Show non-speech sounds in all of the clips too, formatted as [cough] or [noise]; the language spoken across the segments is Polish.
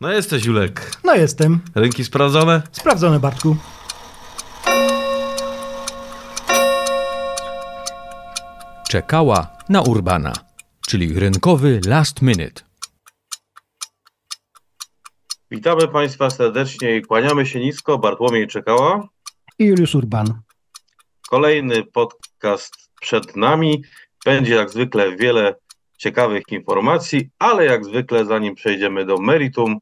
No jesteś, Julek. No jestem. Rynki sprawdzone? Sprawdzone, Bartku. Czekała na Urbana, czyli rynkowy last minute. Witamy Państwa serdecznie i kłaniamy się nisko. Bartłomiej Czekała i Juliusz Urban. Kolejny podcast przed nami. Będzie jak zwykle wiele ciekawych informacji, ale jak zwykle zanim przejdziemy do meritum,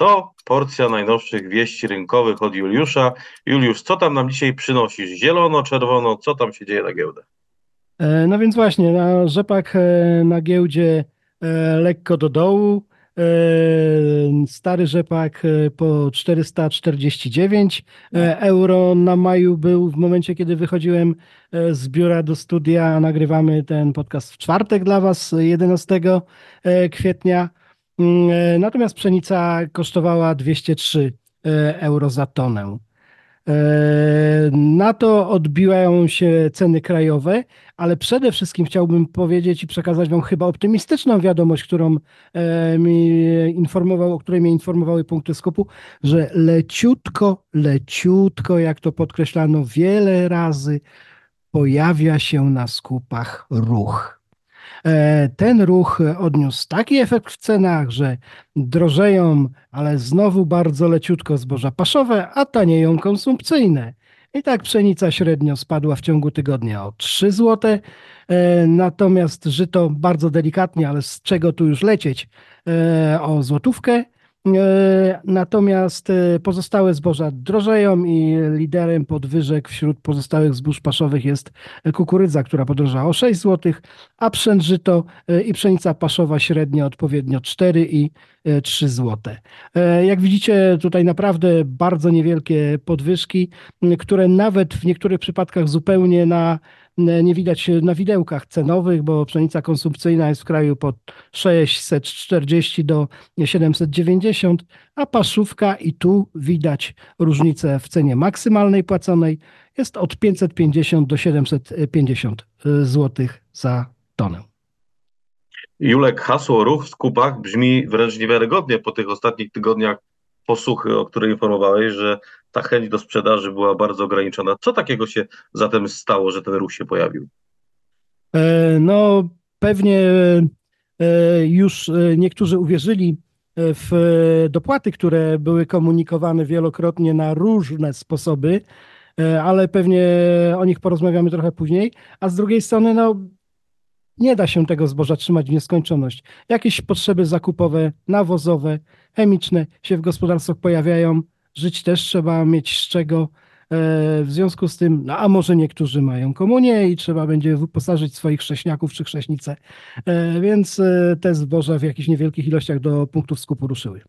to porcja najnowszych wieści rynkowych od Juliusza. Juliusz, co tam nam dzisiaj przynosisz? Zielono, czerwono, co tam się dzieje na giełdę? E, no więc właśnie, na rzepak e, na giełdzie e, lekko do dołu. Stary rzepak po 449 euro na maju był w momencie, kiedy wychodziłem z biura do studia. Nagrywamy ten podcast w czwartek dla Was, 11 kwietnia. Mm, e, natomiast pszenica kosztowała 203 e, euro za tonę. E, na to odbiłają się ceny krajowe, ale przede wszystkim chciałbym powiedzieć i przekazać Wam chyba optymistyczną wiadomość, którą mi informował, o której mnie informowały punkty skupu, że leciutko, leciutko, jak to podkreślano wiele razy, pojawia się na skupach ruch. E, ten ruch e, odniósł taki efekt w cenach, że drożeją, ale znowu bardzo leciutko zboża paszowe, a tanieją konsumpcyjne. I tak pszenica średnio spadła w ciągu tygodnia o 3 zł, e, natomiast żyto bardzo delikatnie, ale z czego tu już lecieć, o złotówkę – E, natomiast e, pozostałe zboża drożeją i liderem podwyżek wśród pozostałych zbóż paszowych jest kukurydza, która podrożała o 6 zł, a pszenżyto e, i pszenica paszowa średnio odpowiednio 4 i 3 zł. Jak widzicie, tutaj naprawdę bardzo niewielkie podwyżki, które nawet w niektórych przypadkach zupełnie na E, nie widać na widełkach cenowych, bo pszenica konsumpcyjna jest w kraju po 640 do 790, a paszówka i tu widać różnicę w cenie maksymalnej płaconej jest od 550 do 750 e, zł za tonę. Julek, hasło ruch w skupach brzmi wręcz niewiarygodnie po tych ostatnich tygodniach posuchy, o której informowałeś, że ta chęć do sprzedaży była bardzo ograniczona. Co takiego się zatem stało, że ten ruch się pojawił? E, no, pewnie e, już e, niektórzy uwierzyli w dopłaty, które były komunikowane wielokrotnie na różne sposoby, ale pewnie o nich porozmawiamy trochę później. A z drugiej strony, no, nie da się tego zboża trzymać w nieskończoność. Jakieś potrzeby zakupowe, nawozowe, chemiczne się w gospodarstwach pojawiają. Żyć też trzeba mieć z czego. E, w związku z tym, no a może niektórzy mają komunię i trzeba będzie wyposażyć swoich chrześniaków czy chrześnice. E, więc e, te zboża w jakichś niewielkich ilościach do punktów skupu ruszyły.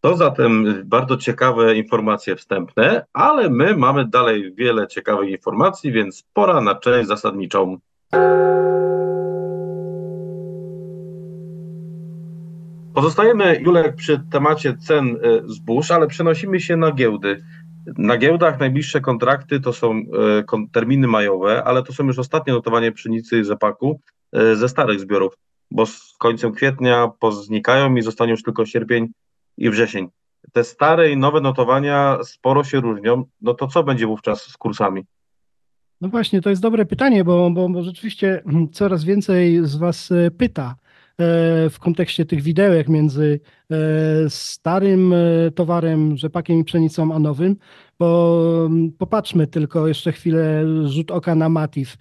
To zatem bardzo ciekawe informacje wstępne, ale my mamy dalej wiele ciekawych informacji, więc pora na część zasadniczą. Pozostajemy, Julek, przy temacie cen y, zbóż, ale przenosimy się na giełdy. Na giełdach najbliższe kontrakty to są y, terminy majowe, ale to są już ostatnie notowanie pszenicy i rzepaku y, ze starych zbiorów, bo z końcem kwietnia znikają i zostanie już tylko sierpień i wrzesień. Te stare i nowe notowania sporo się różnią. No to co będzie wówczas z kursami? No właśnie, to jest dobre pytanie, bo, bo, bo rzeczywiście hmm, coraz więcej z Was e, pyta e, w kontekście tych widełek między e, starym towarem, rzepakiem i pszenicą, a nowym, bo popatrzmy tylko jeszcze chwilę rzut oka na Matif.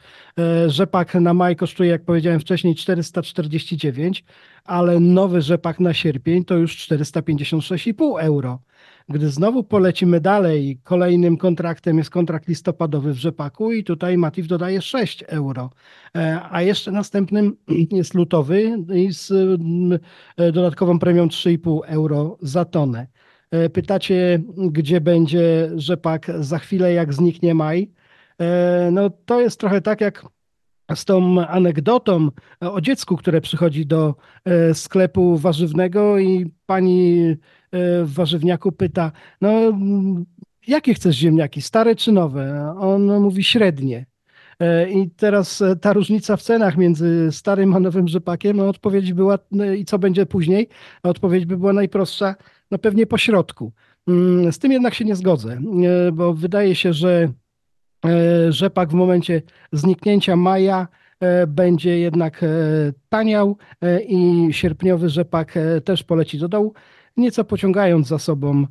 Rzepak na maj kosztuje, jak powiedziałem wcześniej, 449, ale nowy rzepak na sierpień to już 456,5 euro gdy znowu polecimy dalej, kolejnym kontraktem jest kontrakt listopadowy w rzepaku i tutaj Matif dodaje 6 euro, e, a jeszcze następnym [clears throat] jest lutowy z mm, e, dodatkową premią 3,5 euro za tonę. E, pytacie, gdzie będzie rzepak za chwilę, jak zniknie maj. No to jest trochę tak, jak z tą anegdotą e, o dziecku, które przychodzi do e, sklepu warzywnego i pani e, w warzywniaku pyta, no mm, jakie chcesz ziemniaki, stare czy nowe? On mówi średnie. I teraz ta różnica w cenach między starym a nowym rzepakiem, no odpowiedź była, no, i co będzie później, odpowiedź by była najprostsza, no pewnie po środku. Mm, z tym jednak się nie zgodzę, bo wydaje się, że rzepak w momencie zniknięcia maja e, będzie jednak e, taniał e, i sierpniowy rzepak też poleci do dołu, nieco pociągając za sobą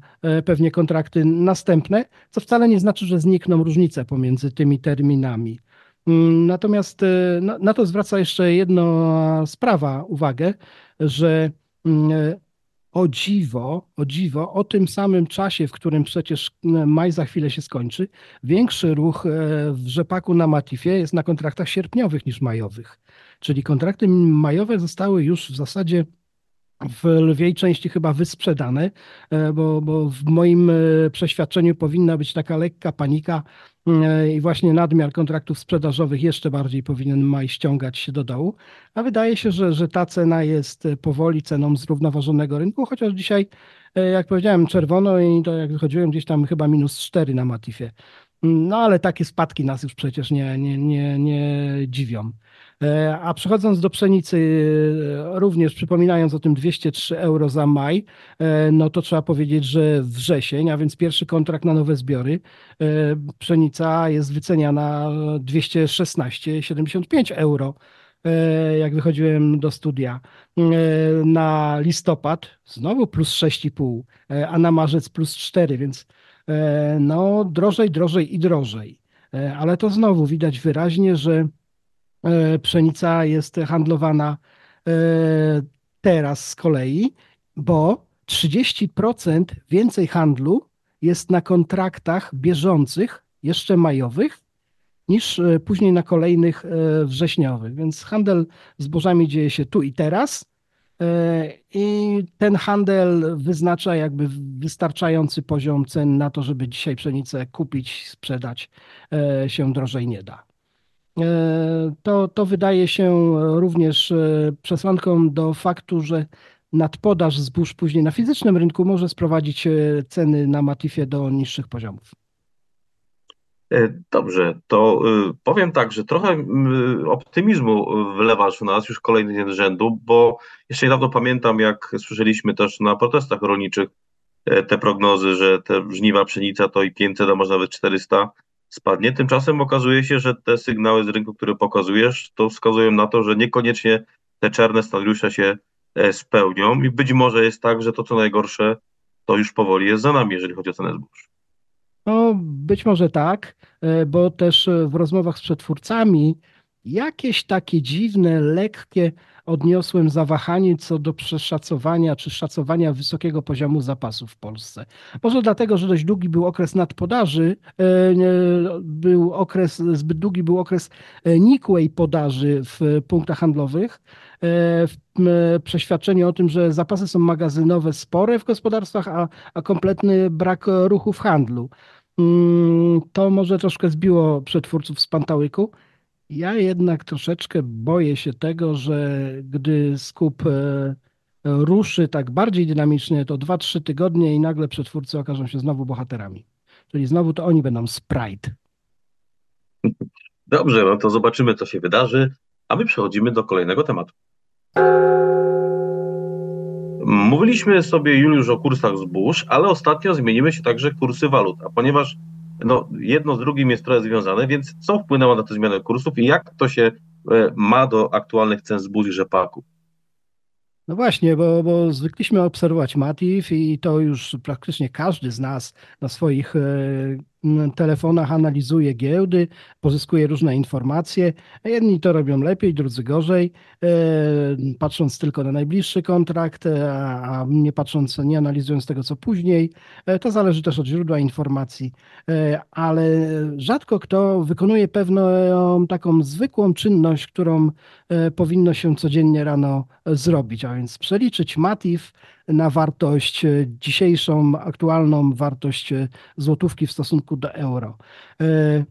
pewnie kontrakty następne, co wcale nie znaczy, że znikną różnice pomiędzy tymi terminami. Mm, natomiast na to zwraca jeszcze jedna sprawa uwagę, że mm, o dziwo, o dziwo, o tym samym czasie, w którym przecież e, maj za chwilę się skończy, większy ruch e, w rzepaku na Matifie jest na kontraktach sierpniowych niż majowych. Czyli kontrakty majowe zostały już w zasadzie w lwiej części chyba wysprzedane, e, bo, bo w moim e, przeświadczeniu powinna być taka lekka panika e, i właśnie nadmiar kontraktów sprzedażowych jeszcze bardziej powinien maj ściągać się do dołu, a wydaje się, że, że ta cena jest powoli ceną zrównoważonego rynku, chociaż dzisiaj, jak powiedziałem, czerwono i to jak wychodziłem gdzieś tam chyba minus 4 na Matifie. No ale takie spadki nas już przecież nie, nie, nie, nie dziwią. E, a przechodząc do pszenicy, e, również przypominając o tym 203 euro za maj, e, no to trzeba powiedzieć, że wrzesień, a więc pierwszy kontrakt na nowe zbiory, pszenica jest wyceniana 216,75 euro jak wychodziłem do studia. Na listopad znowu plus 6,5, a na marzec plus 4, więc no drożej, drożej i drożej. Ale to znowu widać wyraźnie, że E, pszenica jest handlowana e, teraz z kolei, bo 30% więcej handlu jest na kontraktach bieżących, jeszcze majowych, niż e, później na kolejnych wrześniowych. Więc handel zbożami dzieje się tu i teraz. I ten handel wyznacza jakby wystarczający poziom cen na to, żeby dzisiaj pszenicę kupić, sprzedać się drożej nie da. E, to, to wydaje się również e, przesłanką do faktu, że nadpodaż zbóż później na fizycznym rynku może sprowadzić e, ceny na Matifie do niższych poziomów. Dobrze, to powiem tak, że trochę optymizmu wlewasz w nas już kolejny dzień rzędu, bo jeszcze niedawno pamiętam, jak słyszeliśmy też na protestach rolniczych te prognozy, że te żniwa, pszenica to i 500, a może nawet 400 spadnie. Tymczasem okazuje się, że te sygnały z rynku, które pokazujesz, to wskazują na to, że niekoniecznie te czarne scenariusze się e, spełnią i być może jest tak, że to co najgorsze to już powoli jest za nami, jeżeli chodzi o cenę zbóż. No, być może tak, e, bo też e, w rozmowach z przetwórcami jakieś takie dziwne, lekkie odniosłem zawahanie co do przeszacowania czy szacowania wysokiego poziomu zapasów w Polsce. Może dlatego, że dość długi był okres nadpodaży, e, był okres, zbyt długi był okres e, nikłej podaży w punktach handlowych, e, przeświadczenie o tym, że zapasy są magazynowe spore w gospodarstwach, a, a kompletny brak ruchu w handlu. Mm, to może troszkę zbiło przetwórców z pantałyku. Ja jednak troszeczkę boję się tego, że gdy skup e, ruszy tak bardziej dynamicznie, to 2-3 tygodnie i nagle przetwórcy okażą się znowu bohaterami. Czyli znowu to oni będą sprite. Dobrze, no to zobaczymy, co się wydarzy, a my przechodzimy do kolejnego tematu. Mówiliśmy sobie, Juliusz, o kursach zbóż, ale ostatnio zmienimy się także kursy walut, a ponieważ no, jedno z drugim jest trochę związane, więc co wpłynęło na tę zmianę kursów i jak to się e, ma do aktualnych cen zbóż rzepaku? No właśnie, bo, bo zwykliśmy obserwować Matif i to już praktycznie każdy z nas na swoich e, telefonach analizuje giełdy, pozyskuje różne informacje. Jedni to robią lepiej, drudzy gorzej, e, patrząc tylko na najbliższy kontrakt, e, a nie patrząc, nie analizując tego, co później. E, to zależy też od źródła informacji, ale rzadko kto wykonuje pewną taką zwykłą czynność, którą powinno się codziennie rano zrobić, a więc przeliczyć matif, na wartość e, dzisiejszą, aktualną wartość e, złotówki w stosunku do euro. E,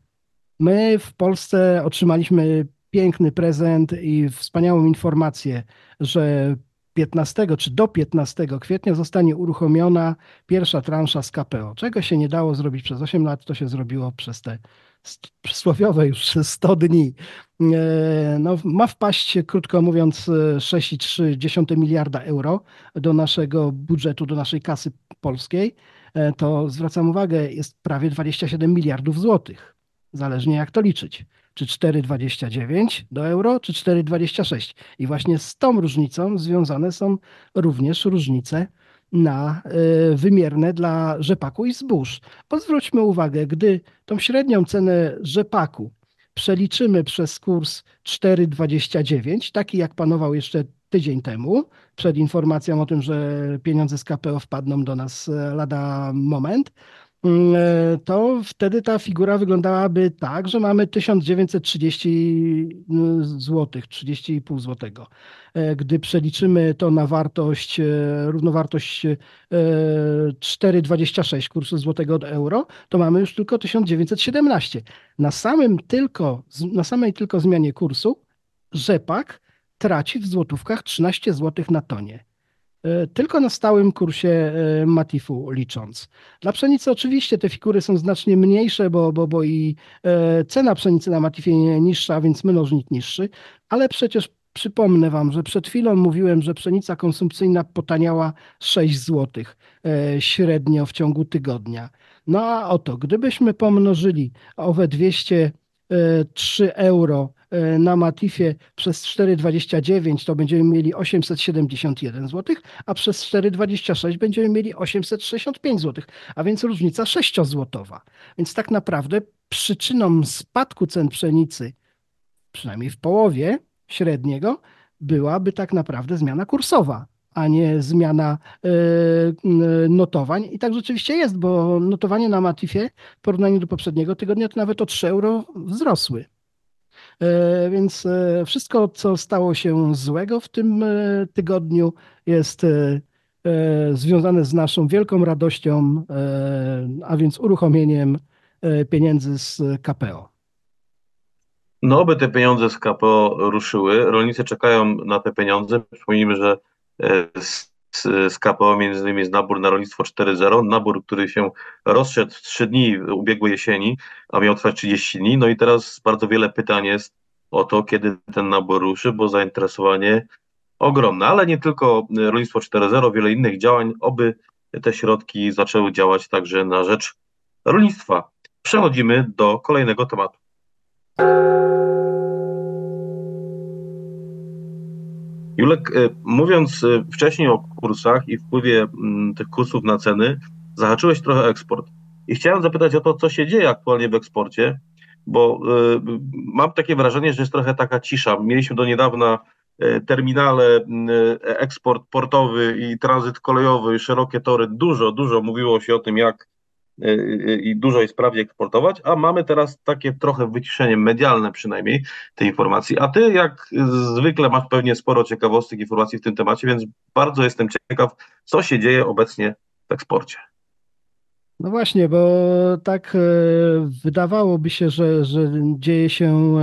my w Polsce otrzymaliśmy piękny prezent i wspaniałą informację, że 15 czy do 15 kwietnia zostanie uruchomiona pierwsza transza z KPO. Czego się nie dało zrobić przez 8 lat, to się zrobiło przez te przysłowiowe już 100 [laughs] dni, e, no, ma wpaść, krótko mówiąc, 6,3 miliarda euro do naszego budżetu, do naszej kasy polskiej, e, to zwracam uwagę, jest prawie 27 miliardów złotych, zależnie jak to liczyć. Czy 4,29 do euro, czy 4,26. I właśnie z tą różnicą związane są również różnice na y, wymierne dla rzepaku i zbóż. Bo zwróćmy uwagę, gdy tą średnią cenę rzepaku przeliczymy przez kurs 4,29, taki jak panował jeszcze tydzień temu, przed informacją o tym, że pieniądze z KPO wpadną do nas e, lada moment, Mm, e, to wtedy ta figura wyglądałaby tak, że mamy 1930 zł, 30,5 złotego. E, gdy przeliczymy to na wartość, e, równowartość 4,26 kursu złotego do euro, to mamy już tylko 1917. Na, samym tylko, na samej tylko zmianie kursu rzepak traci w złotówkach 13 zł na tonie. E, tylko na stałym kursie e, matifu licząc. Dla pszenicy oczywiście te figury są znacznie mniejsze, bo, bo, bo i e, cena pszenicy na matifie niższa, więc mnożnik niższy, ale przecież Przypomnę Wam, że przed chwilą mówiłem, że pszenica konsumpcyjna potaniała 6 zł średnio w ciągu tygodnia. No a oto, gdybyśmy pomnożyli owe 203 euro E, na Matifie przez 4,29 to będziemy mieli 871 zł, a przez 4,26 będziemy mieli 865 zł, a więc różnica 6 złotowa. Więc tak naprawdę przyczyną spadku cen pszenicy, przynajmniej w połowie średniego, byłaby tak naprawdę zmiana kursowa, a nie zmiana e, notowań. I tak rzeczywiście jest, bo notowanie na Matifie w porównaniu do poprzedniego tygodnia to nawet o 3 euro wzrosły. E, więc e, wszystko, co stało się złego w tym e, tygodniu, jest związane z naszą wielką radością, a więc uruchomieniem pieniędzy z KPO. No, by te pieniądze z KPO ruszyły. Rolnicy czekają na te pieniądze. Przypomnijmy, że z z KPO między innymi z nabór na rolnictwo 4.0, nabór, który się rozszedł w 3 dni ubiegłej jesieni, a miał trwać 30 dni. No i teraz bardzo wiele pytań jest o to, kiedy ten nabór ruszy, bo zainteresowanie ogromne, ale nie tylko rolnictwo 4.0, wiele innych działań, oby te środki zaczęły działać także na rzecz rolnictwa. Przechodzimy do kolejnego tematu. Julek, y, mówiąc y, wcześniej o kursach i wpływie mm, tych kursów na ceny, zahaczyłeś trochę eksport. I chciałem zapytać o to, co się dzieje aktualnie w eksporcie, bo y, mam takie wrażenie, że jest trochę taka cisza. Mieliśmy do niedawna terminale, eksport portowy i tranzyt kolejowy, szerokie tory. Dużo, dużo mówiło się o tym, jak Y, y, i dużo jest prawie eksportować, a mamy teraz takie trochę wyciszenie medialne przynajmniej tej informacji. A ty jak zwykle masz pewnie sporo ciekawostek informacji w tym temacie, więc bardzo jestem ciekaw, co się dzieje obecnie w eksporcie. No właśnie, bo tak e, wydawałoby się, że, że dzieje się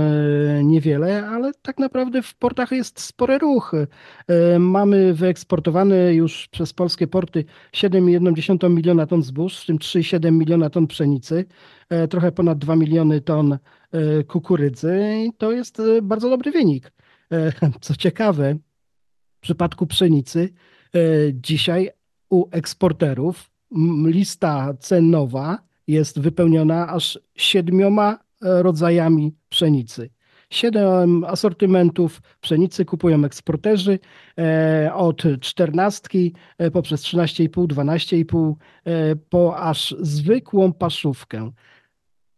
e, niewiele, ale tak naprawdę w portach jest spory ruch. E, mamy wyeksportowane już przez polskie porty 7,1 miliona ton zbóż, w tym 3,7 miliona ton pszenicy, trochę ponad 2 miliony ton kukurydzy i to jest bardzo dobry wynik. [laughs] Co ciekawe, w przypadku pszenicy dzisiaj u eksporterów lista cenowa jest wypełniona aż siedmioma e, rodzajami pszenicy. Siedem asortymentów pszenicy kupują eksporterzy e, od czternastki e, poprzez 13,5, 12,5 po aż zwykłą paszówkę.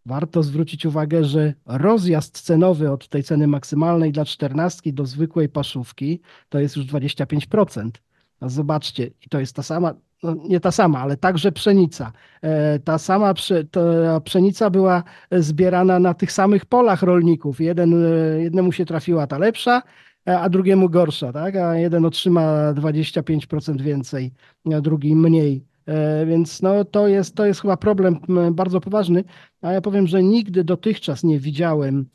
Warto zwrócić uwagę, że rozjazd cenowy od tej ceny maksymalnej dla czternastki do zwykłej paszówki to jest już 25%. A zobaczcie, i to jest ta sama, no, nie ta sama, ale także pszenica. E, ta sama ta pszenica była zbierana na tych samych polach rolników. Jeden, e, jednemu się trafiła ta lepsza, e, a drugiemu gorsza, tak? A jeden otrzyma 25% więcej, a drugi mniej. Więc no, to, jest, to jest chyba problem bardzo poważny, a ja powiem, że nigdy dotychczas nie widziałem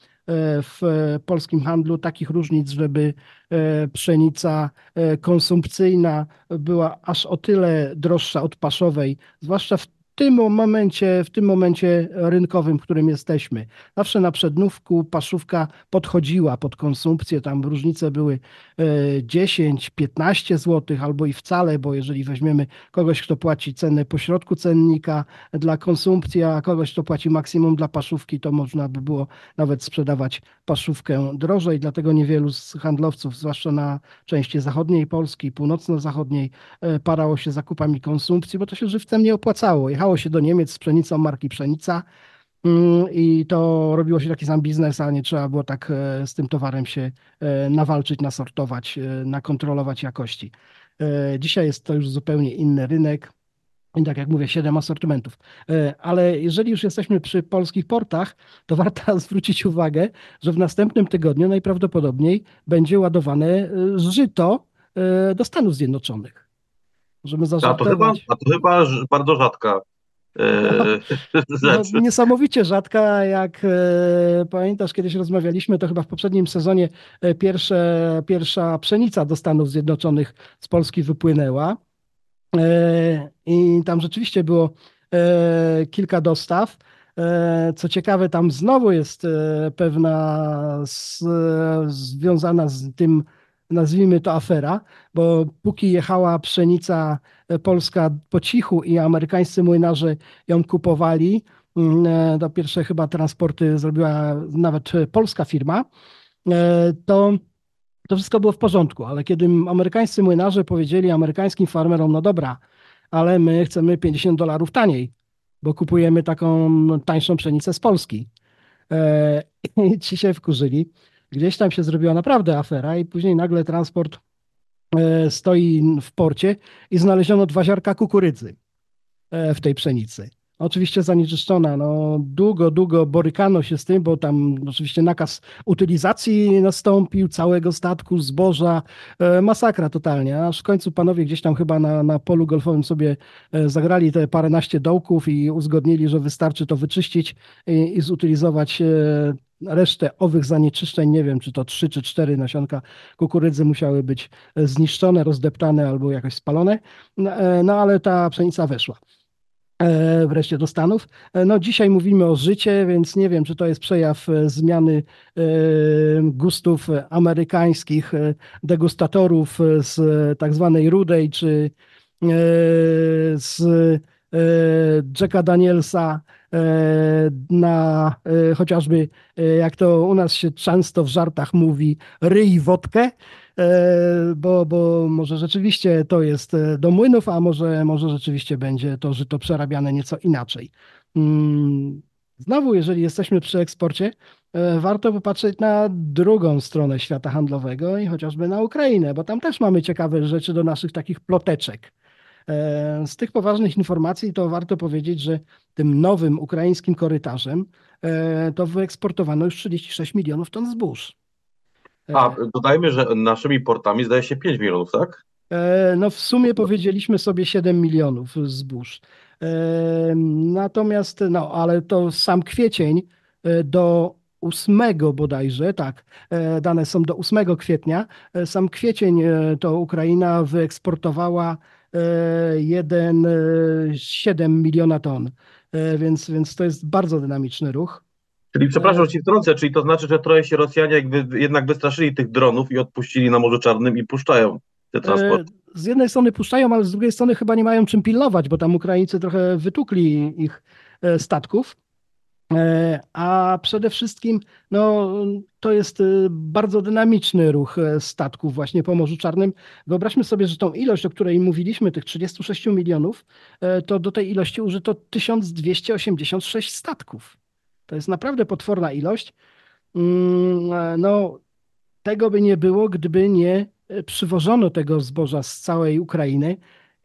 w polskim handlu takich różnic, żeby e, pszenica e, konsumpcyjna była aż o tyle droższa od paszowej, zwłaszcza w tym momencie, w tym momencie rynkowym, w którym jesteśmy. Zawsze na przednówku paszówka podchodziła pod konsumpcję, tam różnice były 10-15 e, zł albo i wcale, bo jeżeli weźmiemy kogoś, kto płaci cenę pośrodku cennika dla konsumpcji, a kogoś, kto płaci maksimum dla paszówki, to można by było nawet sprzedawać paszówkę drożej, dlatego niewielu z handlowców, zwłaszcza na części zachodniej Polski, północno-zachodniej, e, parało się zakupami konsumpcji, bo to się żywcem nie opłacało Jechało się do Niemiec z pszenicą marki Pszenica mm, i to robiło się taki sam biznes, a nie trzeba było tak e, z tym towarem się e, nawalczyć, nasortować, e, nakontrolować jakości. Dzisiaj jest to już zupełnie inny rynek. I tak jak mówię, siedem asortymentów. Ale jeżeli już jesteśmy przy polskich portach, to [laughs] warto zwrócić uwagę, że w następnym tygodniu najprawdopodobniej będzie ładowane żyto do Stanów Zjednoczonych. Możemy zażartować. A to, chyba, a to chyba bardzo rzadka E, [laughs] no, znaczy- niesamowicie rzadka, jak e, pamiętasz, kiedyś rozmawialiśmy, to chyba w poprzednim sezonie e, pierwsze, pierwsza pszenica do Stanów Zjednoczonych z Polski wypłynęła. I tam rzeczywiście było kilka dostaw. Co ciekawe, tam znowu jest pewna z, związana z tym nazwijmy to afera, bo póki jechała pszenica e, polska po cichu i amerykańscy młynarze ją kupowali, mm, e, to pierwsze chyba transporty zrobiła nawet polska firma, e, to to wszystko było w porządku, ale kiedy amerykańscy młynarze powiedzieli amerykańskim farmerom, no dobra, ale my chcemy 50 dolarów taniej, bo kupujemy taką tańszą pszenicę z Polski. Eee, [laughs] ci się wkurzyli, gdzieś tam się zrobiła naprawdę afera i później nagle transport e, stoi w porcie i znaleziono dwa ziarka kukurydzy e, w tej pszenicy. Oczywiście zanieczyszczona. No, długo, długo borykano się z tym, bo tam oczywiście nakaz utylizacji nastąpił, całego statku, zboża. E, masakra totalnie. Aż w końcu panowie gdzieś tam chyba na, na polu golfowym sobie zagrali te paręnaście dołków i uzgodnili, że wystarczy to wyczyścić i, i zutylizować resztę owych zanieczyszczeń, nie wiem, czy to trzy czy cztery nasionka kukurydzy musiały być e, zniszczone, rozdeptane albo jakoś spalone, no, e, no ale ta pszenica weszła e, wreszcie do Stanów. No dzisiaj mówimy o życie, więc nie wiem, czy to jest przejaw zmiany gustów amerykańskich degustatorów z tak zwanej rudej, czy z Jacka Danielsa, E, na e, chociażby, e, jak to u nas się często w żartach mówi, ryj wodkę, bo, bo może rzeczywiście to jest do młynów, a może, może rzeczywiście będzie to żyto przerabiane nieco inaczej. Mm, znowu, jeżeli jesteśmy przy eksporcie, warto popatrzeć na drugą stronę świata handlowego i chociażby na Ukrainę, bo tam też mamy ciekawe rzeczy do naszych takich ploteczek. E, z tych poważnych informacji to warto powiedzieć, że tym nowym ukraińskim korytarzem e, to wyeksportowano już 36 milionów ton zbóż. E, A dodajmy, że naszymi portami zdaje się 5 milionów, tak? No w sumie powiedzieliśmy sobie 7 milionów zbóż. Natomiast, no ale to sam kwiecień do 8 bodajże, tak, dane są do 8 kwietnia. Sam kwiecień to Ukraina wyeksportowała 1,7 e, miliona ton, e, więc, więc to jest bardzo dynamiczny ruch. Czyli e, przepraszam, że ci wtrącę, czyli to znaczy, że trochę się Rosjanie jakby jednak wystraszyli tych dronów i odpuścili na Morzu Czarnym i puszczają te transporty. Z jednej strony puszczają, ale z drugiej strony chyba nie mają czym pilnować, bo tam Ukraińcy trochę wytukli ich statków. E, a przede wszystkim no, to jest y, bardzo dynamiczny ruch e, statków właśnie po Morzu Czarnym. Wyobraźmy sobie, że tą ilość, o której mówiliśmy, tych 36 milionów, e, to do tej ilości użyto 1286 statków. To jest naprawdę potworna ilość. Mm, no, tego by nie było, gdyby nie przywożono tego zboża z całej Ukrainy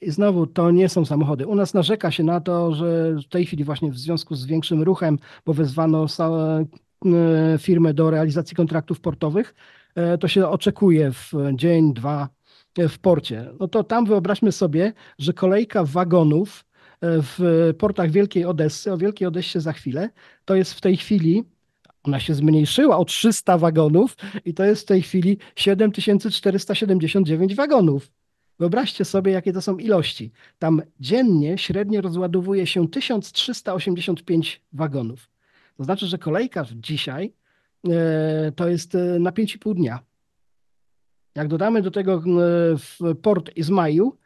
i znowu to nie są samochody. U nas narzeka się na to, że w tej chwili właśnie w związku z większym ruchem, bo wezwano e, firmę do realizacji kontraktów portowych, e, to się oczekuje w dzień, dwa e, w porcie. No to tam wyobraźmy sobie, że kolejka wagonów w portach Wielkiej Odessy, o Wielkiej Odessie za chwilę, to jest w tej chwili ona się zmniejszyła o 300 wagonów i to jest w tej chwili 7479 wagonów. Wyobraźcie sobie, jakie to są ilości. Tam dziennie średnio rozładowuje się 1385 wagonów. To znaczy, że kolejka dzisiaj e, to jest e, na 5,5 dnia. Jak dodamy do tego e, port Izmaju,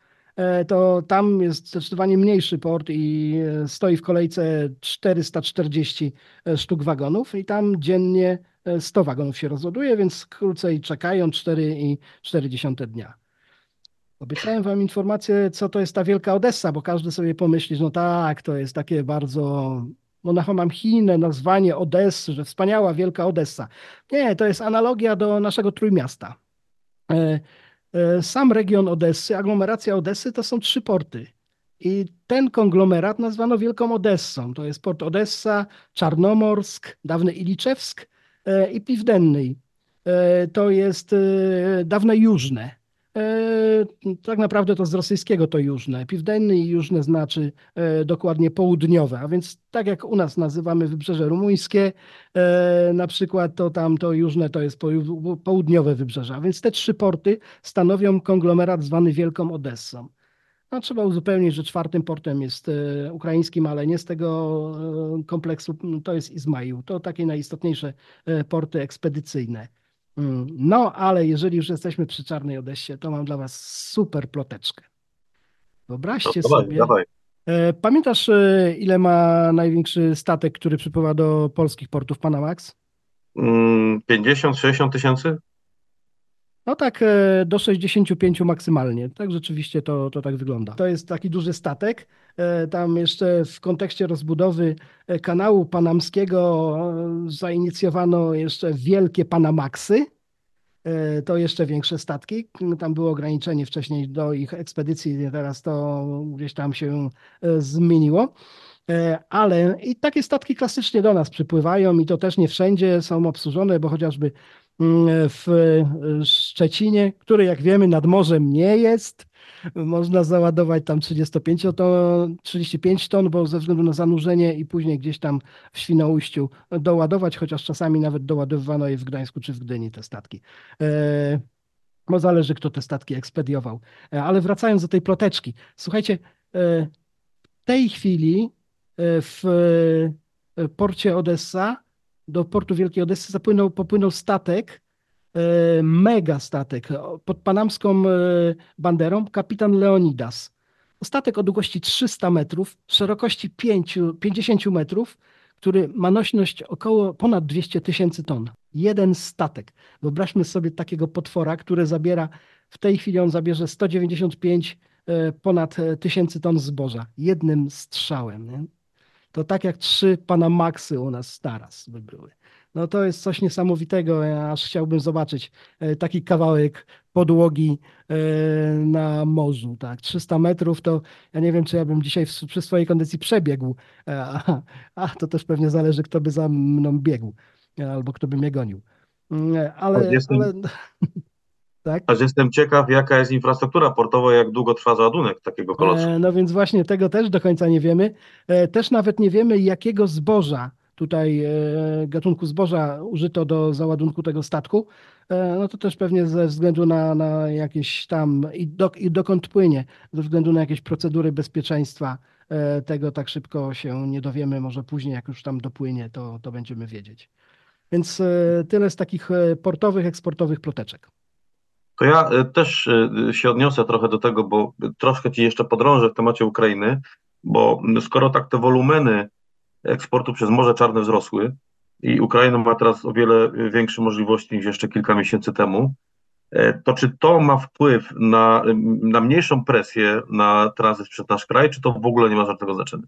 to tam jest zdecydowanie mniejszy port i stoi w kolejce 440 sztuk wagonów i tam dziennie 100 wagonów się rozładuje, więc krócej czekają 4,4 dnia. Obiecałem wam informację, co to jest ta Wielka Odessa, bo każdy sobie pomyśli, że no tak, to jest takie bardzo monachomanchijne no nazwanie Odessy, że wspaniała Wielka Odessa. Nie, to jest analogia do naszego Trójmiasta. E, e, sam region Odessy, aglomeracja Odessy to są trzy porty. I ten konglomerat nazwano Wielką Odessą. To jest port Odessa, Czarnomorsk, dawny Iliczewsk e, i Piwdenny. To jest dawne Jużne. E, tak naprawdę to z rosyjskiego to jużne. Piwdenny i jużne znaczy e, dokładnie południowe, a więc tak jak u nas nazywamy wybrzeże rumuńskie, e, na przykład to tam to jużne to jest południowe wybrzeże, a więc te trzy porty stanowią konglomerat zwany Wielką Odessą. No, trzeba uzupełnić, że czwartym portem jest ukraińskim, ale nie z tego kompleksu, to jest Izmail, To takie najistotniejsze porty ekspedycyjne. No, ale jeżeli już jesteśmy przy Czarnej Odessie, to mam dla Was super ploteczkę. Wyobraźcie no, dawaj, sobie. Dawaj. E, pamiętasz, e, ile ma największy statek, który przypływa do polskich portów Panamax? 50-60 mm, tysięcy? No tak, e, do 65 maksymalnie. Tak rzeczywiście to, to tak wygląda. To jest taki duży statek, E, tam jeszcze w kontekście rozbudowy e, kanału panamskiego e, zainicjowano jeszcze wielkie Panamaksy. To jeszcze większe statki. Tam było ograniczenie wcześniej do ich ekspedycji, teraz to gdzieś tam się zmieniło ale i takie statki klasycznie do nas przypływają i to też nie wszędzie są obsłużone, bo chociażby mm, w Szczecinie, który jak wiemy nad morzem nie jest, można załadować tam 35 ton, 35 ton, bo ze względu na zanurzenie i później gdzieś tam w Świnoujściu doładować, chociaż czasami nawet doładowywano je w Gdańsku czy w Gdyni te statki. No zależy, kto te statki ekspediował. E, ale wracając do tej ploteczki. Słuchajcie, e, w tej chwili w porcie Odessa do portu Wielkiej Odessy zapłynął, popłynął statek E, mega statek pod panamską e, banderą kapitan Leonidas. Statek o długości 300 metrów, szerokości 5, 50 metrów, który ma nośność około ponad 200 tysięcy ton. Jeden statek. Wyobraźmy sobie takiego potwora, który zabiera, w tej chwili on zabierze 195 e, ponad tysięcy ton zboża jednym strzałem. Nie? To tak jak trzy panamaksy u nas staras by były no to jest coś niesamowitego. Ja aż chciałbym zobaczyć e, taki kawałek podłogi e, na morzu. Tak. 300 metrów to ja nie wiem, czy ja bym dzisiaj przy swojej kondycji przebiegł, e, a, a to też pewnie zależy, kto by za mną biegł albo kto by mnie gonił. Mm, ale, aż jestem, ale... [laughs] tak? aż jestem ciekaw, jaka jest infrastruktura portowa, jak długo trwa załadunek takiego kolosu. No więc właśnie tego też do końca nie wiemy. Też nawet nie wiemy, jakiego zboża tutaj e, gatunku zboża użyto do załadunku tego statku, e, no to też pewnie ze względu na, na jakieś tam i, do, i dokąd płynie, ze względu na jakieś procedury bezpieczeństwa e, tego tak szybko się nie dowiemy, może później jak już tam dopłynie, to, to będziemy wiedzieć. Więc tyle z takich portowych, eksportowych ploteczek. To ja też się odniosę trochę do tego, bo troszkę ci jeszcze podrążę w temacie Ukrainy, bo skoro tak te wolumeny eksportu przez Morze Czarne wzrosły i Ukraina ma teraz o wiele większe możliwości niż jeszcze kilka miesięcy temu. E, to czy to ma wpływ na, na mniejszą presję na tranzyt przez nasz kraj, czy to w ogóle nie ma żadnego znaczenia?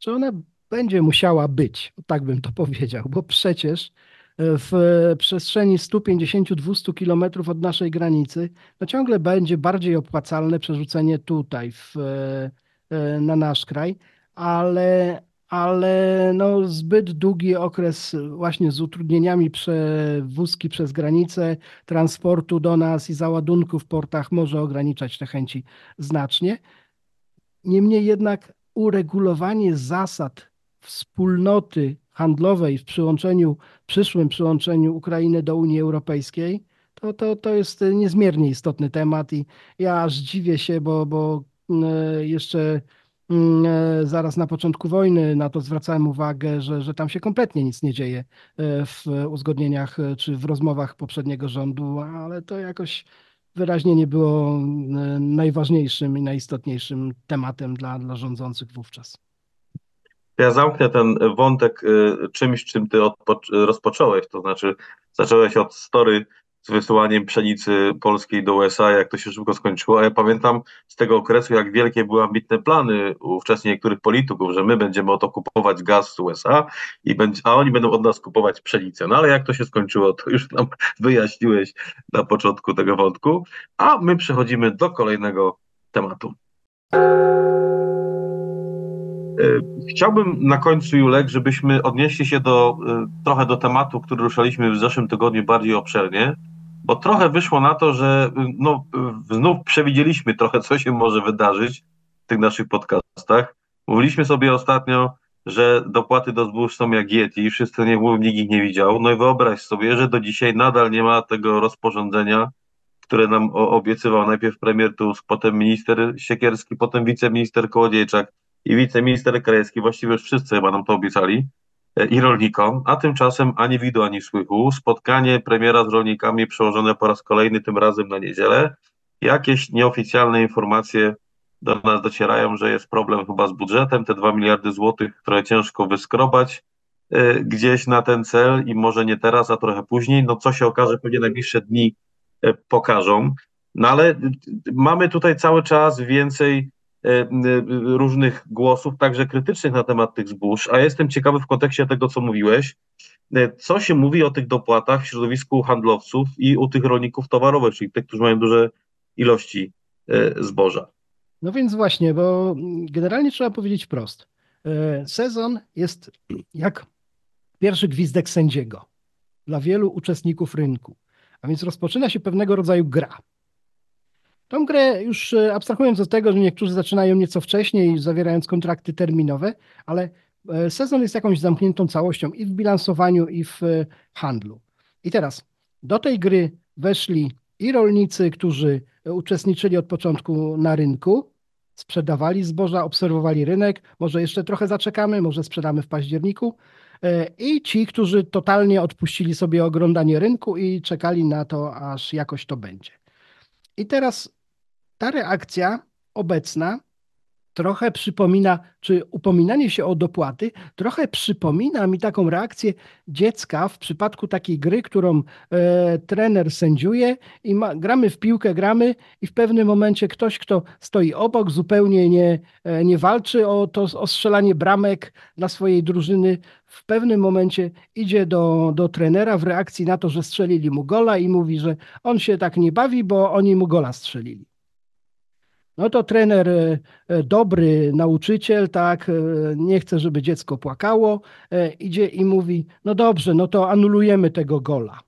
Czy ona będzie musiała być, tak bym to [laughs] powiedział, bo przecież e, w przestrzeni 150-200 kilometrów od naszej granicy, no ciągle będzie bardziej opłacalne przerzucenie tutaj w, e, na nasz kraj, ale, ale no, zbyt długi okres właśnie z utrudnieniami przewózki przez granicę, transportu do nas i załadunku w portach może ograniczać te chęci znacznie. Niemniej jednak uregulowanie zasad wspólnoty handlowej w przyłączeniu, przyszłym przyłączeniu Ukrainy do Unii Europejskiej, to, to, to jest niezmiernie istotny temat i ja aż dziwię się, bo, bo e, jeszcze Mm, e, zaraz na początku wojny na to zwracałem uwagę, że, że tam się kompletnie nic nie dzieje e, w uzgodnieniach e, czy w rozmowach poprzedniego rządu, ale to jakoś wyraźnie nie było najważniejszym i najistotniejszym tematem dla, dla rządzących wówczas. Ja zamknę ten wątek czymś, czym ty rozpocząłeś, to znaczy zacząłeś od story z wysyłaniem pszenicy polskiej do USA, jak to się szybko skończyło. A ja pamiętam z tego okresu, jak wielkie były ambitne plany ówczesnie niektórych polityków, że my będziemy to kupować gaz z USA, i będzie, a oni będą od nas kupować pszenicę. No ale jak to się skończyło, to już nam [laughs] wyjaśniłeś na początku tego wątku. A my przechodzimy do kolejnego tematu. E, chciałbym na końcu, Julek, żebyśmy odnieśli się do, e, trochę do tematu, który ruszaliśmy w zeszłym tygodniu bardziej obszernie, bo trochę wyszło na to, że no, znów przewidzieliśmy trochę, co się może wydarzyć w tych naszych podcastach. Mówiliśmy sobie ostatnio, że dopłaty do zbóż są jak Yeti, wszyscy nie mówią, nikt ich nie widział. No i wyobraź sobie, że do dzisiaj nadal nie ma tego rozporządzenia, które nam obiecywał najpierw premier Tusk, potem minister Siekierski, potem wiceminister Kołodziejczak i wiceminister Krajewski, właściwie już wszyscy chyba nam to obiecali i rolnikom, a tymczasem ani widu, ani słychu. Spotkanie premiera z rolnikami przełożone po raz kolejny, tym razem na niedzielę. Jakieś nieoficjalne informacje do nas docierają, że jest problem chyba z budżetem, te 2 miliardy złotych, które ciężko wyskrobać y, gdzieś na ten cel i może nie teraz, a trochę później. No co się okaże, pewnie najbliższe dni y, pokażą. No ale y, mamy tutaj cały czas więcej E, e, różnych głosów, także krytycznych na temat tych zbóż, a jestem ciekawy w kontekście tego, co mówiłeś, e, co się mówi o tych dopłatach w środowisku handlowców i u tych rolników towarowych, czyli tych, którzy mają duże ilości zboża. No więc właśnie, bo generalnie trzeba powiedzieć prost. Sezon jest jak pierwszy gwizdek sędziego dla wielu uczestników rynku. A więc rozpoczyna się pewnego rodzaju gra. Tą grę już e, abstrahując od tego, że niektórzy zaczynają nieco wcześniej, zawierając kontrakty terminowe, ale e, sezon jest jakąś zamkniętą całością i w bilansowaniu, i w e, handlu. I teraz do tej gry weszli i rolnicy, którzy uczestniczyli od początku na rynku, sprzedawali zboża, obserwowali rynek, może jeszcze trochę zaczekamy, może sprzedamy w październiku. I ci, którzy totalnie odpuścili sobie oglądanie rynku i czekali na to, aż jakoś to będzie. I teraz ta reakcja obecna trochę przypomina, czy upominanie się o dopłaty trochę przypomina mi taką reakcję dziecka w przypadku takiej gry, którą e, trener sędziuje i ma, gramy w piłkę, gramy i w pewnym momencie ktoś, kto stoi obok, zupełnie nie, e, nie walczy o to o strzelanie bramek dla swojej drużyny, w pewnym momencie idzie do, do trenera w reakcji na to, że strzelili mu gola i mówi, że on się tak nie bawi, bo oni mu gola strzelili. No to trener e, e, dobry, nauczyciel, tak, e, nie chce, żeby dziecko płakało, idzie i mówi: No dobrze, no to anulujemy tego gola.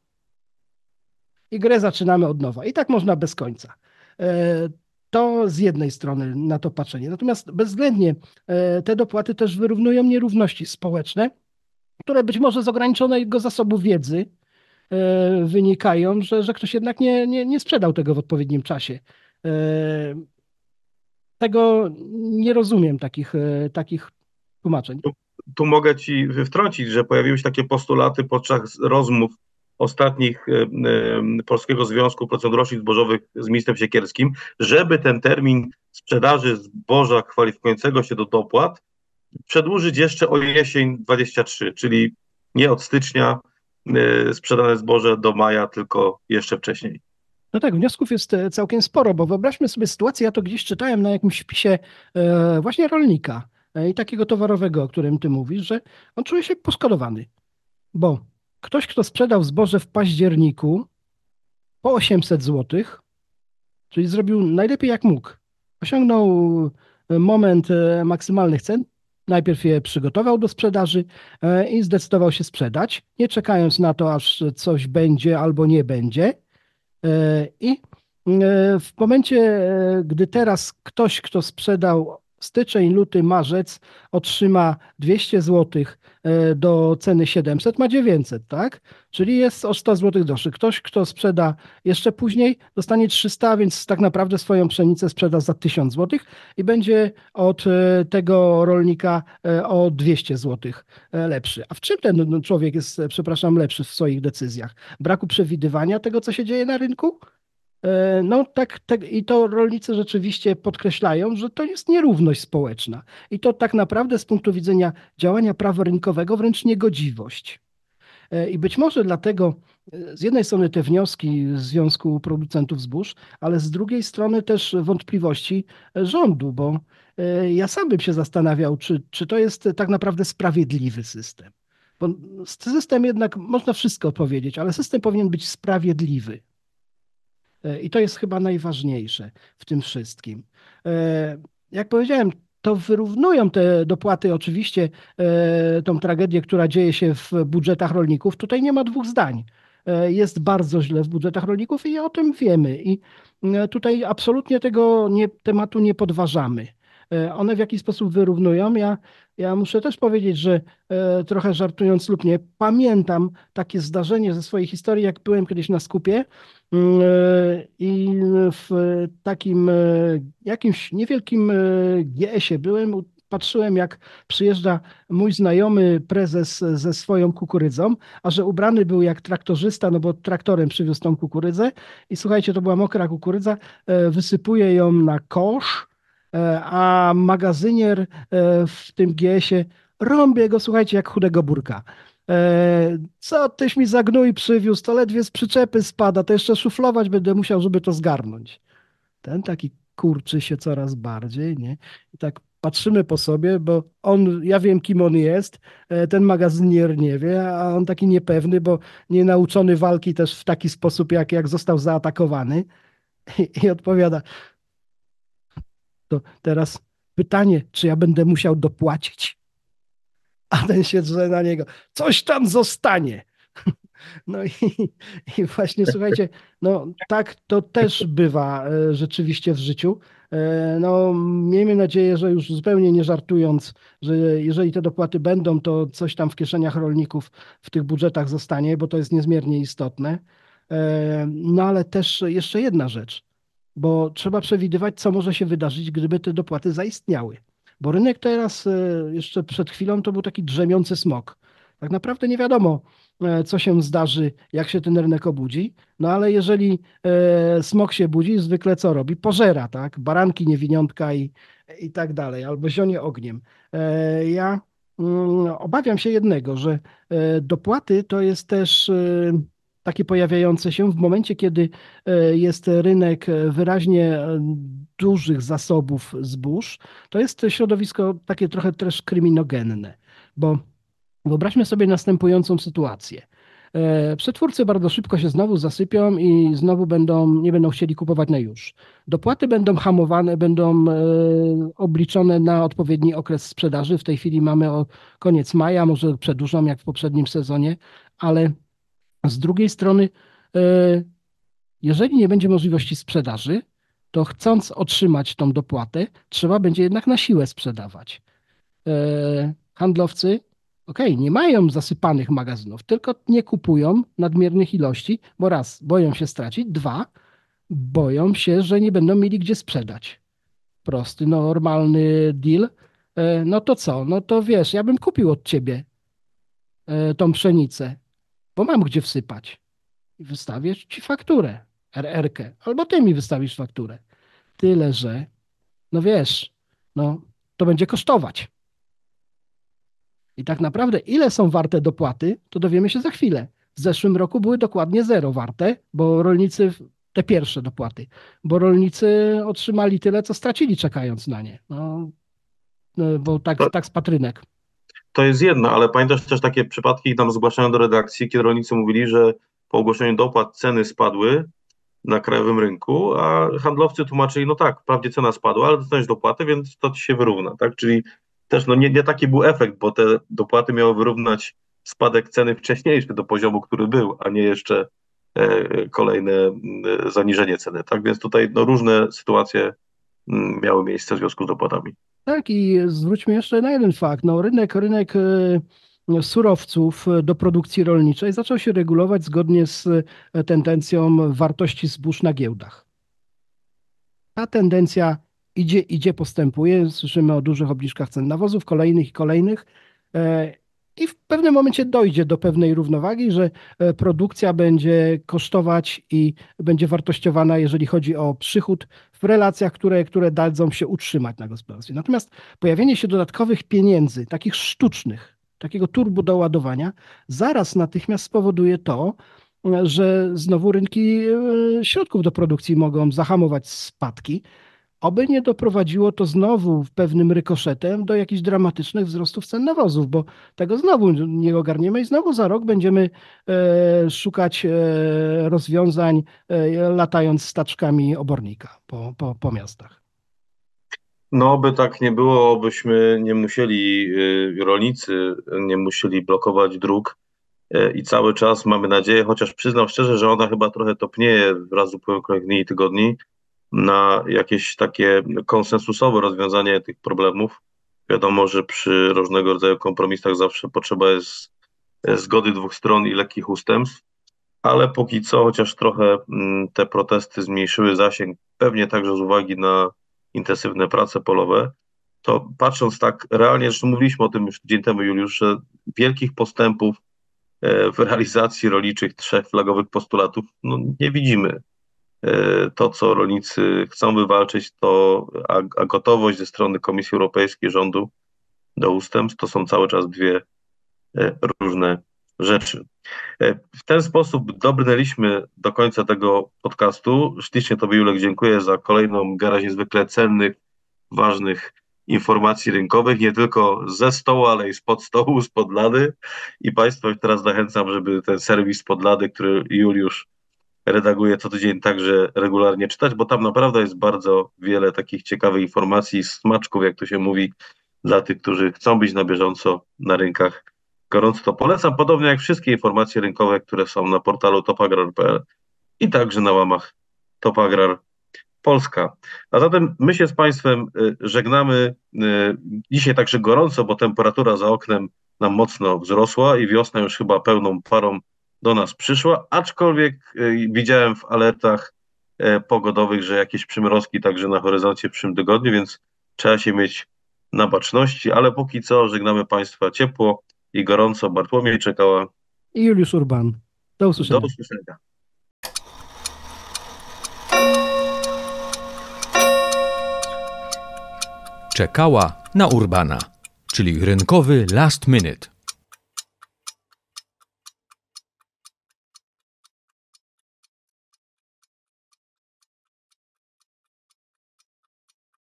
I grę zaczynamy od nowa. I tak można bez końca. To z jednej strony na to patrzenie. Natomiast bezwzględnie te dopłaty też wyrównują nierówności społeczne, które być może z ograniczonego zasobu wiedzy wynikają, że, że ktoś jednak nie, nie, nie sprzedał tego w odpowiednim czasie tego nie rozumiem, takich, e, takich tłumaczeń. Tu, tu mogę ci wtrącić, że pojawiły się takie postulaty podczas rozmów ostatnich y, y, Polskiego Związku Procent Roślin Zbożowych z ministrem Siekierskim, żeby ten termin sprzedaży zboża kwalifikującego się do dopłat przedłużyć jeszcze o jesień 23, czyli nie od stycznia y, sprzedane zboże do maja, tylko jeszcze wcześniej. No tak, wniosków jest e, całkiem sporo, bo wyobraźmy sobie sytuację, ja to gdzieś czytałem na jakimś wpisie e, właśnie rolnika e, i takiego towarowego, o którym ty mówisz, że on czuje się poszkodowany, bo ktoś, kto sprzedał zboże w październiku po 800 zł, czyli zrobił najlepiej jak mógł, osiągnął moment maksymalnych cen, Najpierw je przygotował do sprzedaży i zdecydował się sprzedać, nie czekając na to, aż coś będzie albo nie będzie. E, I e, w momencie, e, gdy teraz ktoś, kto sprzedał styczeń, luty, marzec otrzyma 200 zł e, do ceny 700, ma 900, tak? Czyli jest o 100 zł droższy. Ktoś, kto sprzeda jeszcze później, dostanie 300, więc tak naprawdę swoją pszenicę sprzeda za 1000 zł i będzie od e, tego rolnika e, o 200 zł lepszy. A w czym ten no, człowiek jest, przepraszam, lepszy w swoich decyzjach? Braku przewidywania tego, co się dzieje na rynku? E, no tak, tak, i to rolnicy rzeczywiście podkreślają, że to jest nierówność społeczna. I to tak naprawdę z punktu widzenia działania prawa rynkowego wręcz niegodziwość. E, I być może dlatego e, z jednej strony te wnioski Związku Producentów Zbóż, ale z drugiej strony też wątpliwości rządu, bo ja sam bym się zastanawiał, czy, czy to jest tak naprawdę sprawiedliwy system. Bo system jednak, można wszystko powiedzieć, ale system powinien być sprawiedliwy. E, I to jest chyba najważniejsze w tym wszystkim. E, jak powiedziałem, to wyrównują te dopłaty oczywiście e, tą tragedię, która dzieje się w budżetach rolników. Tutaj nie ma dwóch zdań. Jest bardzo źle w budżetach rolników i o tym wiemy. I tutaj absolutnie tego nie, tematu nie podważamy. E, one w jakiś sposób wyrównują. Ja, ja muszę też powiedzieć, że e, trochę żartując lub nie, pamiętam takie zdarzenie ze swojej historii, jak byłem kiedyś na skupie mm, e, i w takim jakimś niewielkim GS-ie byłem, patrzyłem, jak przyjeżdża mój znajomy prezes ze swoją kukurydzą, a że ubrany był jak traktorzysta, no bo traktorem przywiózł tą kukurydzę. I słuchajcie, to była mokra kukurydza, wysypuje ją na kosz E, a magazynier e, w tym giesie ie rąbie go, słuchajcie, jak chudego burka. E, co tyś mi zagnój przywiózł, to ledwie z przyczepy spada, to jeszcze szuflować będę musiał, żeby to zgarnąć. Ten taki kurczy się coraz bardziej, nie? I tak patrzymy po sobie, bo on, ja wiem kim on jest, ten magazynier nie wie, a on taki niepewny, bo nie nauczony walki też w taki sposób, jak, jak został zaatakowany. I, [laughs] i odpowiada, to teraz pytanie, czy ja będę musiał dopłacić? A ten się drze na niego, coś tam zostanie. [laughs] No i, i, właśnie słuchajcie, no tak to też bywa e, rzeczywiście w życiu. E, no miejmy nadzieję, że już zupełnie nie żartując, że jeżeli te dopłaty będą, to coś tam w kieszeniach rolników w tych budżetach zostanie, bo to jest niezmiernie istotne. E, no ale też jeszcze jedna rzecz bo trzeba przewidywać, co może się wydarzyć, gdyby te dopłaty zaistniały. Bo rynek teraz, e, jeszcze przed chwilą, to był taki drzemiący smok. Tak naprawdę nie wiadomo, e, co się zdarzy, jak się ten rynek obudzi. No ale jeżeli e, smok się budzi, zwykle co robi? Pożera, tak? Baranki, niewiniątka i, i tak dalej, albo zionie ogniem. Ja mm, obawiam się jednego, że dopłaty to jest też takie pojawiające się w momencie, kiedy e, jest rynek e, wyraźnie e, dużych zasobów zbóż, to jest środowisko takie trochę też kryminogenne, bo wyobraźmy sobie następującą sytuację. Przetwórcy bardzo szybko się znowu zasypią i znowu będą, nie będą chcieli kupować na już. Dopłaty będą hamowane, będą obliczone na odpowiedni okres sprzedaży. W tej chwili mamy o koniec maja, może przedłużą jak w poprzednim sezonie, ale z drugiej strony, e, jeżeli nie będzie możliwości sprzedaży, to chcąc otrzymać tą dopłatę, trzeba będzie jednak na siłę sprzedawać. E, handlowcy, ok, nie mają zasypanych magazynów, tylko nie kupują nadmiernych ilości, bo raz, boją się stracić, dwa, boją się, że nie będą mieli gdzie sprzedać. Prosty, normalny deal. E, no to co? No to wiesz, ja bym kupił od ciebie tą pszenicę, bo mam gdzie wsypać. I wystawisz ci fakturę, RR-kę, albo ty mi wystawisz fakturę. Tyle, że, no wiesz, no to będzie kosztować. I tak naprawdę, ile są warte dopłaty, to dowiemy się za chwilę. W zeszłym roku były dokładnie zero warte, bo rolnicy, te pierwsze dopłaty, bo rolnicy otrzymali tyle, co stracili czekając na nie. No, no bo tak, tak z patrynek to jest jedno, ale pamiętasz też takie przypadki, tam zgłaszano do redakcji, kiedy rolnicy mówili, że po ogłoszeniu dopłat ceny spadły na krajowym rynku, a handlowcy tłumaczyli, no tak, wprawdzie cena spadła, ale dostaniesz dopłatę, więc to ci się wyrówna, tak? Czyli też no nie, nie taki był efekt, bo te dopłaty miały wyrównać spadek ceny wcześniejszy do poziomu, który był, a nie jeszcze e, kolejne e, zaniżenie ceny, tak? Więc tutaj no, różne sytuacje m, mm, miały miejsce w związku z dopłatami. Tak i zwróćmy jeszcze na jeden fakt. No, rynek, rynek e, surowców e, do produkcji rolniczej zaczął się regulować zgodnie z e, tendencją wartości zbóż na giełdach. Ta tendencja idzie, idzie, postępuje. Słyszymy o dużych obniżkach cen nawozów, kolejnych i kolejnych. I w pewnym momencie dojdzie do pewnej równowagi, że e, produkcja będzie kosztować i będzie wartościowana, jeżeli chodzi o przychód, w relacjach, które, które dadzą się utrzymać na gospodarstwie. Natomiast pojawienie się dodatkowych pieniędzy, takich sztucznych, takiego turbo doładowania, zaraz natychmiast spowoduje to, e, że znowu rynki e, środków do produkcji mogą zahamować spadki. Oby nie doprowadziło to znowu pewnym rykoszetem do jakichś dramatycznych wzrostów cen nawozów, bo tego znowu nie ogarniemy i znowu za rok będziemy e, szukać e, rozwiązań, e, latając staczkami obornika po, po, po miastach. No, by tak nie było, byśmy nie musieli, rolnicy nie musieli blokować dróg i cały czas mamy nadzieję, chociaż przyznam szczerze, że ona chyba trochę topnieje wraz z upływem kolejnych dni i tygodni, na jakieś takie konsensusowe rozwiązanie tych problemów. Wiadomo, że przy różnego rodzaju kompromisach zawsze potrzeba jest e, zgody dwóch stron i lekkich ustępstw, ale póki co, chociaż trochę mm, te protesty zmniejszyły zasięg, pewnie także z uwagi na intensywne prace polowe, to patrząc tak realnie, zresztą mówiliśmy o tym już dzień temu, Juliusz, że wielkich postępów e, w realizacji rolniczych trzech flagowych postulatów no, nie widzimy. E, to, co rolnicy chcą wywalczyć, to, a, a gotowość ze strony Komisji Europejskiej, rządu do ustępstw, to są cały czas dwie e, różne rzeczy. E, w ten sposób dobrnęliśmy do końca tego podcastu. Ślicznie Tobie, Julek, dziękuję za kolejną garaż niezwykle cennych, ważnych informacji rynkowych, nie tylko ze stołu, ale i spod stołu, z podlady. I Państwa teraz zachęcam, żeby ten serwis podlady, który Juliusz redaguję co tydzień także regularnie czytać, bo tam naprawdę jest bardzo wiele takich ciekawych informacji, smaczków, jak to się mówi, dla tych, którzy chcą być na bieżąco na rynkach. Gorąco to polecam, podobnie jak wszystkie informacje rynkowe, które są na portalu topagrar.pl i także na łamach Topagrar Polska. A zatem my się z Państwem y, żegnamy y, dzisiaj także gorąco, bo temperatura za oknem nam mocno wzrosła i wiosna już chyba pełną parą do nas przyszła, aczkolwiek e, widziałem w alertach e, pogodowych, że jakieś przymrozki także na horyzoncie w przyszłym tygodniu, więc trzeba się mieć na baczności, ale póki co żegnamy Państwa ciepło i gorąco. Bartłomiej czekała i Juliusz Urban. Do usłyszenia. Do usłyszenia. Czekała na Urbana, czyli rynkowy last minute.